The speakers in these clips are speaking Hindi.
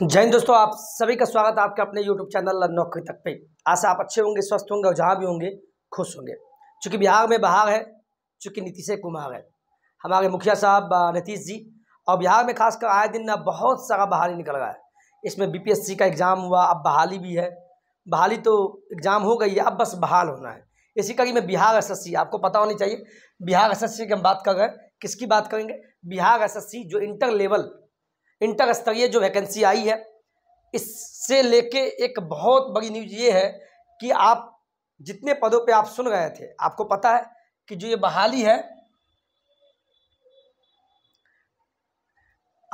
जय हिंद दोस्तों आप सभी का स्वागत है आपके अपने यूट्यूब चैनल नौकरी तक पे आशा आप अच्छे होंगे स्वस्थ होंगे और जहाँ भी होंगे खुश होंगे चूँकि बिहार में बहार है चूँकि नीतीश कुमार है हमारे मुखिया साहब नीतीश जी और बिहार में खासकर आए दिन बहुत सारा बहाली निकल रहा है इसमें बी का एग्ज़ाम हुआ अब बहाली भी है बहाली तो एग्ज़ाम हो गई है अब बस बहाल होना है इसी कड़ी में बिहार एस आपको पता होनी चाहिए बिहार एस की हम बात कर रहे हैं किसकी बात करेंगे बिहार एस जो इंटर लेवल इंटर स्तरीय जो वैकेंसी आई है इससे लेके एक बहुत बड़ी न्यूज ये है कि आप जितने पदों पे आप सुन रहे थे आपको पता है कि जो ये बहाली है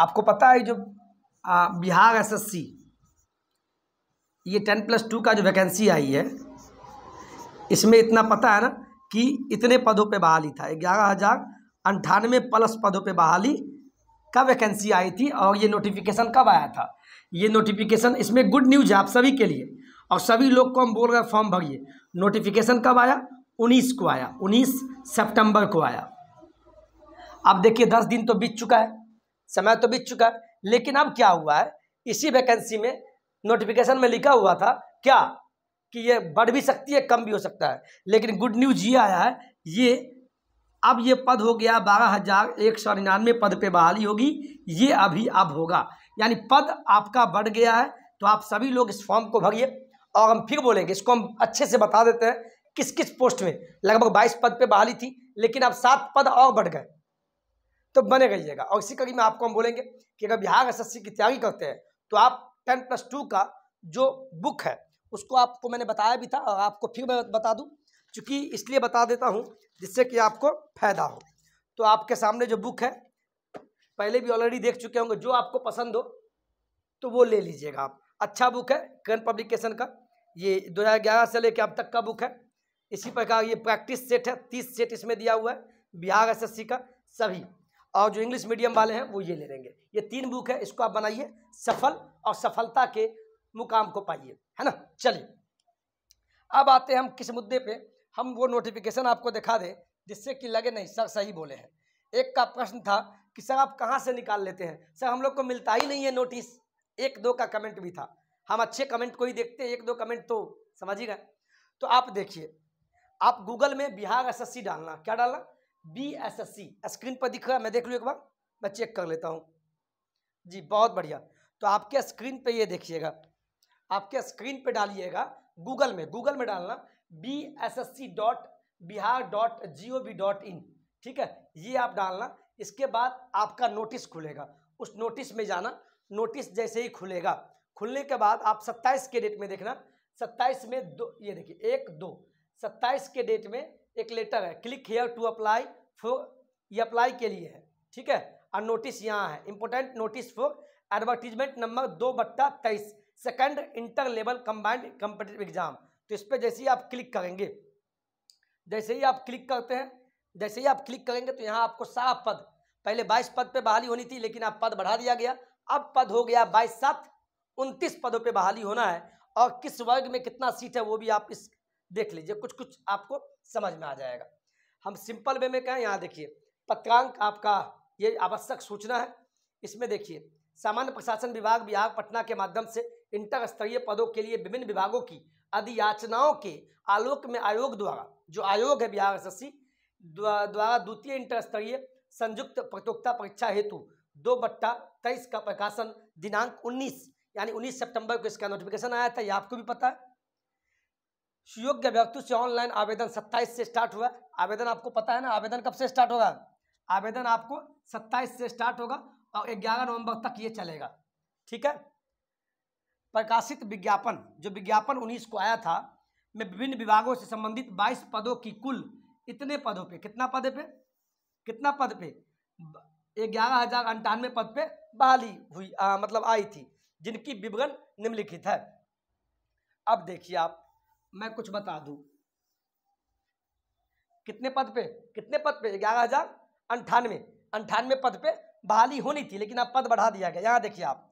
आपको पता है जो आ, बिहार एसएससी ये टेन प्लस टू का जो वैकेंसी आई है इसमें इतना पता है ना कि इतने पदों पे बहाली था ग्यारह हज़ार अंठानवे प्लस पदों पे बहाली का वैकेंसी आई थी और ये नोटिफिकेशन कब आया था ये नोटिफिकेशन इसमें गुड न्यूज है आप सभी के लिए और सभी लोग को हम बोल रहे फॉर्म भरिए नोटिफिकेशन कब आया उन्नीस को आया उन्नीस सितंबर को आया अब देखिए दस दिन तो बीत चुका है समय तो बीत चुका है लेकिन अब क्या हुआ है इसी वैकेंसी में नोटिफिकेशन में लिखा हुआ था क्या कि ये बढ़ भी सकती है कम भी हो सकता है लेकिन गुड न्यूज ये आया है ये अब ये पद हो गया बारह हजार एक सौ निन्यानवे पद पे बहाली होगी ये अभी अब होगा यानी पद आपका बढ़ गया है तो आप सभी लोग इस फॉर्म को भरिए और हम फिर बोलेंगे इसको हम अच्छे से बता देते हैं किस किस पोस्ट में लगभग बाईस पद पे बहाली थी लेकिन अब सात पद और बढ़ गए तो बने रहिएगा और इसी कड़ी में आपको हम बोलेंगे कि अगर बिहार एस की तैयारी करते हैं तो आप टेन प्लस टू का जो बुक है उसको आपको मैंने बताया भी था और आपको फिर मैं बता दूँ चूँकि इसलिए बता देता हूँ जिससे कि आपको फायदा हो तो आपके सामने जो बुक है पहले भी ऑलरेडी देख चुके होंगे जो आपको पसंद हो तो वो ले लीजिएगा आप अच्छा बुक है करंट पब्लिकेशन का ये 2011 से लेकर अब तक का बुक है इसी प्रकार ये प्रैक्टिस सेट है तीस सेट इसमें दिया हुआ है बिहार एसएससी का सभी और जो इंग्लिश मीडियम वाले हैं वो ये ले लेंगे ये तीन बुक है इसको आप बनाइए सफल और सफलता के मुकाम को पाइए है ना चलिए अब आते हैं हम किस मुद्दे पे हम वो नोटिफिकेशन आपको दिखा दें जिससे कि लगे नहीं सर सही बोले हैं एक का प्रश्न था कि सर आप कहाँ से निकाल लेते हैं सर हम लोग को मिलता ही नहीं है नोटिस एक दो का कमेंट भी था हम अच्छे कमेंट को ही देखते हैं एक दो कमेंट तो समझिएगा तो आप देखिए आप गूगल में बिहार एसएससी डालना क्या डालना B S S C screen पर दिख रहा है मैं देख लूँ एक बार मैं चेक कर लेता हूँ जी बहुत बढ़िया तो आपके स्क्रीन पर ये देखिएगा आपके स्क्रीन पर डालिएगा गूगल में गूगल में डालना B S S C dot Bihar dot G O V dot in ठीक है ये आप डालना इसके बाद आपका नोटिस खुलेगा उस नोटिस में जाना नोटिस जैसे ही खुलेगा खुलने के बाद आप 27 के डेट में देखना 27 में दो ये देखिए एक दो 27 के डेट में एक लेटर है click here to apply for ये अप्लाई के लिए है ठीक है और नोटिस यहाँ है important notice for advertisement number दो बट्टा तेईस second inter level combined competitive exam तो इस पर जैसे ही आप क्लिक करेंगे जैसे ही आप क्लिक करते हैं जैसे ही आप क्लिक करेंगे तो यहाँ आपको साफ पद पहले बाईस पद पे बहाली होनी थी लेकिन आप पद बढ़ा दिया गया अब पद हो गया बाईस सात उनतीस पदों पे बहाली होना है और किस वर्ग में कितना सीट है वो भी आप इस देख लीजिए कुछ कुछ आपको समझ में आ जाएगा हम सिंपल वे में कहें यहाँ देखिए पत्रांक आपका ये आवश्यक सूचना है इसमें देखिए सामान्य प्रशासन विभाग बिहार पटना के माध्यम से इंटर स्तरीय पदों के लिए विभिन्न विभागों की आदि याचनाओं के आलोक में आयोग द्वारा जो आयोग है बिहार एस द्वारा द्वितीय इंटर स्तरीय संयुक्त प्रतियोगिता परीक्षा हेतु दो बट्टा तेईस का प्रकाशन दिनांक उन्नीस यानी उन्नीस सितंबर को इसका नोटिफिकेशन आया था यह आपको भी पता है सुयोग्य व्यक्ति से ऑनलाइन आवेदन 27 से स्टार्ट हुआ आवेदन आपको पता है ना आवेदन कब से स्टार्ट होगा आवेदन आपको 27 से स्टार्ट होगा और 11 नवंबर तक ये चलेगा ठीक है प्रकाशित विज्ञापन जो विज्ञापन उन्नीस को आया था में विभिन्न विभागों से संबंधित बाईस पदों की कुल इतने पदों पे कितना पद पे कितना पद पे ग्यारह हजार अंठानवे पद पे बहाली हुई आ, मतलब आई थी जिनकी विवरण निम्नलिखित है अब देखिए आप मैं कुछ बता दूं कितने पद पे कितने पद पे ग्यारह हजार अंठानवे अंठानवे पद पे बहाली होनी थी लेकिन अब पद बढ़ा दिया गया यहाँ देखिए आप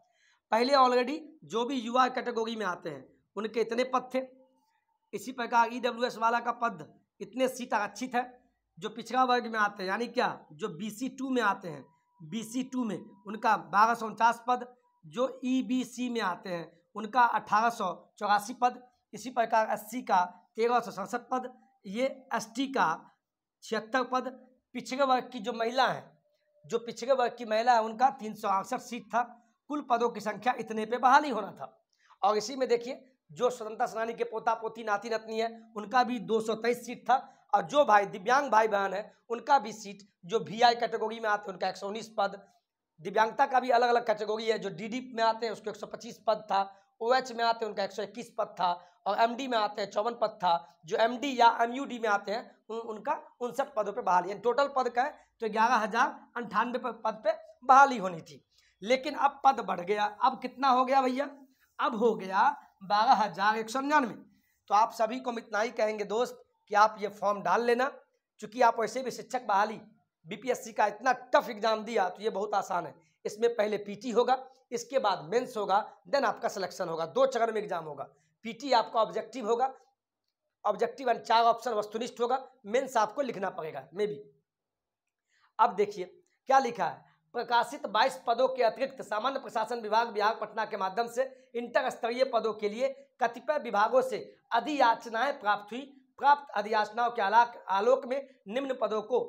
पहले ऑलरेडी जो भी युवा कैटेगरी में आते हैं उनके इतने पद थे इसी प्रकार ई डब्ल्यू एस वाला का पद इतने सीट आरक्षित है जो पिछड़ा वर्ग में आते हैं यानी क्या जो बी सी टू में आते हैं बी सी टू में उनका बारह सौ उनचास पद जो ई बी सी में आते हैं उनका अठारह सौ चौरासी पद इसी प्रकार एस सी का तेरह सौ सड़सठ पद ये एस टी का छिहत्तर पद पिछड़े वर्ग की जो महिला हैं जो पिछड़े वर्ग की महिला है उनका तीन सौ अड़सठ सीट था कुल पदों की संख्या इतने पे बहाली होना था और इसी में देखिए जो स्वतंत्रता सेनानी के पोता पोती नाती नतनी है उनका भी दो सीट था और जो भाई दिव्यांग भाई बहन है उनका भी सीट जो वी आई कैटेगरी में आते हैं उनका एक पद दिव्यांगता का भी अलग अलग कैटेगरी है जो डी में आते हैं उसको एक पद था ओ OH में आते हैं उनका 121 पद था और एम में आते हैं चौवन पद था जो एम या एम में आते हैं उन, उनका उनसठ पदों पर बहाली टोटल पद का है तो ग्यारह हज़ार अंठानवे पद पर बहाली होनी थी लेकिन अब पद बढ़ गया अब कितना हो गया भैया अब हो गया बारह हजार एक सौ निन्यानवे तो आप सभी को हम इतना ही कहेंगे दोस्त कि आप ये फॉर्म डाल लेना चूंकि आप वैसे भी शिक्षक बहाली बीपीएससी का इतना टफ एग्जाम दिया तो ये बहुत आसान है इसमें पहले पीटी होगा इसके बाद मेंस होगा देन आपका सिलेक्शन होगा दो चरण में एग्जाम होगा पीटी आपका ऑब्जेक्टिव होगा ऑब्जेक्टिव एंड चार ऑप्शन वस्तुनिष्ठ होगा मेंस आपको लिखना पड़ेगा मे बी अब देखिए क्या लिखा है प्रकाशित 22 पदों के अतिरिक्त सामान्य प्रशासन विभाग बिहार पटना के माध्यम से इंटर स्तरीय पदों के लिए कतिपय विभागों से अधियाचनाएं प्राप्त हुई प्राप्त अधियाचनाओं के आलाक आलोक में निम्न पदों को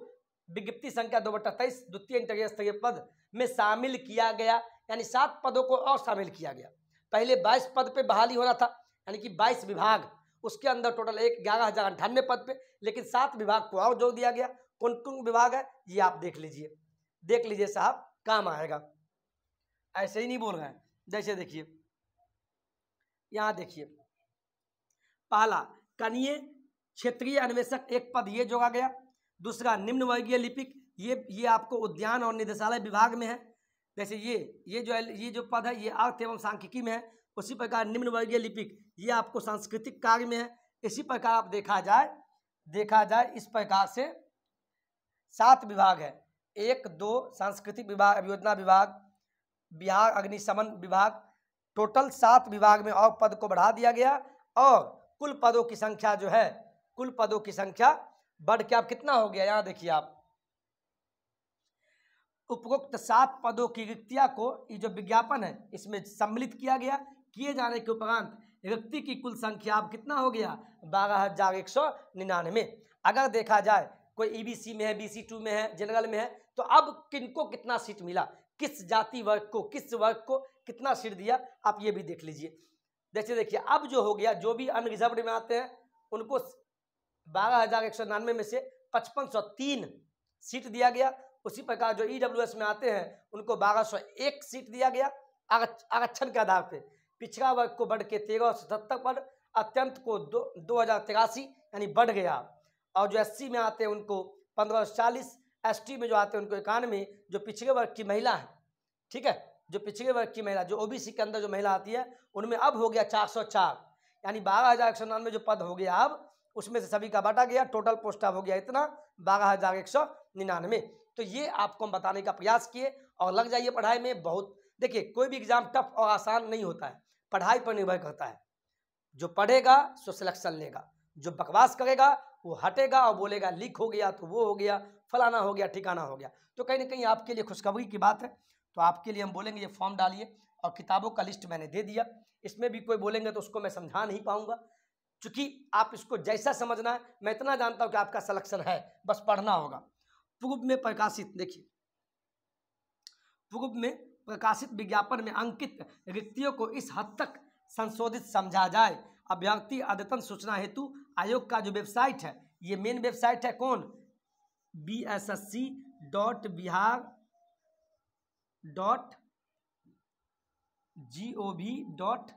विज्ञप्ति संख्या दो बटा तेईस द्वितीय इंटर स्तरीय पद में शामिल किया गया यानी सात पदों को और शामिल किया गया पहले बाईस पद पर बहाली हो रहा था यानी कि बाईस विभाग उसके अंदर टोटल एक ग्यारह हज़ार अंठानवे पद पे लेकिन सात विभाग को और जोड़ दिया गया कौन कौन विभाग है ये आप देख लीजिए देख लीजिए साहब काम आएगा ऐसे ही नहीं बोल रहे हैं जैसे देखिए यहाँ देखिए पहला कनीय क्षेत्रीय अन्वेषक एक पद ये जोड़ा गया दूसरा निम्न वर्गीय लिपिक ये ये आपको उद्यान और निदेशालय विभाग में है जैसे ये ये जो ये जो पद है ये अर्थ एवं सांख्यिकी में है उसी प्रकार निम्न वर्गीय लिपिक ये आपको सांस्कृतिक कार्य में है इसी प्रकार आप देखा जाए देखा जाए इस प्रकार से सात विभाग है एक दो सांस्कृतिक विभाग योजना विभाग बिहार अग्निशमन विभाग टोटल सात विभाग में और पद को बढ़ा दिया गया और कुल पदों की संख्या जो है कुल पदों की संख्या बढ़ के आप कितना हो गया यहाँ देखिए आप उपरोक्त सात पदों की रिक्तियाँ को ये जो विज्ञापन है इसमें सम्मिलित किया गया किए जाने के उपरांत रिक्ति की कुल संख्या अब कितना हो गया बारह हजार एक सौ निन्यानवे अगर देखा जाए कोई ई बी सी में है बी सी टू में है जनरल में है तो अब किनको कितना सीट मिला किस जाति वर्ग को किस वर्ग को कितना सीट दिया आप ये भी देख लीजिए देखिए देखिए अब जो हो गया जो भी अनरिजर्व में आते हैं उनको बारह हज़ार एक सौ नानवे में से पचपन सौ तीन सीट दिया गया उसी प्रकार जो ई e में आते हैं उनको बारह सौ एक सीट दिया गया आरक्षण के आधार पर पिछड़ा वर्ग को बढ़ के तेरह सौ सत्तर पर अत्यंत को दो दो हज़ार तिरासी यानी बढ़ गया और जो एससी में आते हैं उनको पंद्रह सौ चालीस एसटी में जो आते हैं उनको इक्यानवे जो पिछड़े वर्ग की महिला है ठीक है जो पिछड़े वर्ग की महिला जो ओबीसी के अंदर जो महिला आती है उनमें अब हो गया चार सौ चार यानी बारह हज़ार एक सौ नानवे जो पद हो गया अब उसमें से सभी का बांटा गया टोटल पोस्ट अब हो गया इतना बारह हज़ार एक सौ निन्यानवे तो ये आपको हम बताने का प्रयास किए और लग जाइए पढ़ाई में बहुत देखिए कोई भी एग्ज़ाम टफ और आसान नहीं होता है पढ़ाई पर निर्भर करता है जो पढ़ेगा सो सिलेक्शन लेगा जो बकवास करेगा वो हटेगा और बोलेगा लीक हो गया तो वो हो गया फलाना हो गया ठिकाना हो गया तो कहीं ना कहीं आपके लिए खुशखबरी की बात है तो आपके लिए हम बोलेंगे ये फॉर्म डालिए और किताबों का लिस्ट मैंने दे दिया इसमें भी कोई बोलेंगे तो उसको मैं समझा नहीं पाऊंगा चूँकि आप इसको जैसा समझना है मैं इतना जानता हूँ कि आपका सलेक्शन है बस पढ़ना होगा पूर्व में प्रकाशित देखिए पूर्व में प्रकाशित विज्ञापन में अंकित रिक्तियों को इस हद तक संशोधित समझा जाए अभ्यर्थी अद्यतन सूचना हेतु आयोग का जो वेबसाइट है ये मेन वेबसाइट है कौन B S S C dot Bihar dot G O V dot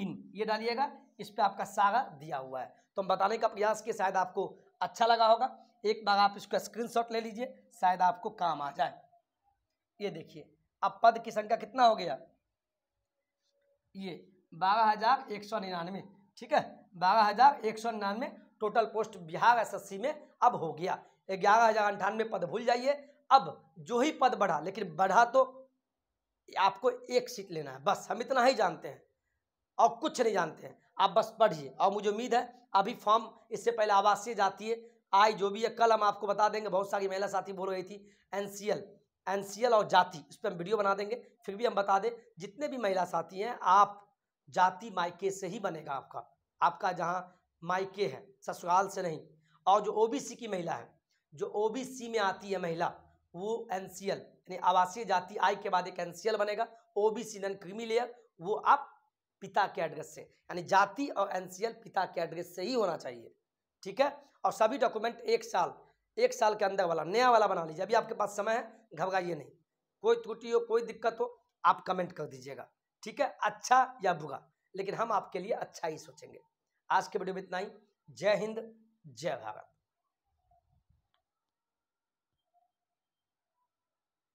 in ये डालिएगा इस पर आपका सारा दिया हुआ है तो हम बताने का प्रयास किए शायद आपको अच्छा लगा होगा एक बार आप इसका स्क्रीनशॉट ले लीजिए शायद आपको काम आ जाए ये देखिए अब पद की संख्या कितना हो गया ये बारह हजार एक सौ निन्यानवे ठीक है बारह हजार एक सौ निन्यानवे टोटल पोस्ट बिहार एसएससी में अब हो गया ग्यारह हजार अंठानवे पद भूल जाइए अब जो ही पद बढ़ा लेकिन बढ़ा तो आपको एक सीट लेना है बस हम इतना ही जानते हैं और कुछ नहीं जानते हैं आप बस पढ़िए और मुझे उम्मीद है अभी फॉर्म इससे पहले आवासीय जाती है आई जो भी है कल हम आपको बता देंगे बहुत सारी महिला साथी बोल रही थी एनसीएल एनसीएल और जाति इस पर हम वीडियो बना देंगे फिर भी हम बता दें जितने भी महिला साथी हैं आप जाति मायके से ही बनेगा आपका आपका जहाँ मायके है ससुराल से नहीं और जो सी की महिला है जो ओबीसी में आती है महिला वो एल यानी आवासीय जाति आय के बाद एक एल बनेगा ओबीसी नन क्रीमी लेयर वो आप पिता के एड्रेस से यानी जाति और एल पिता के एड्रेस से ही होना चाहिए ठीक है और सभी डॉक्यूमेंट एक साल एक साल के अंदर वाला नया वाला बना लीजिए अभी आपके पास समय है घबराइए नहीं कोई त्रुटि हो कोई दिक्कत हो आप कमेंट कर दीजिएगा ठीक है अच्छा या बुरा लेकिन हम आपके लिए अच्छा ही सोचेंगे आज के वीडियो में इतना ही जय हिंद जय भारत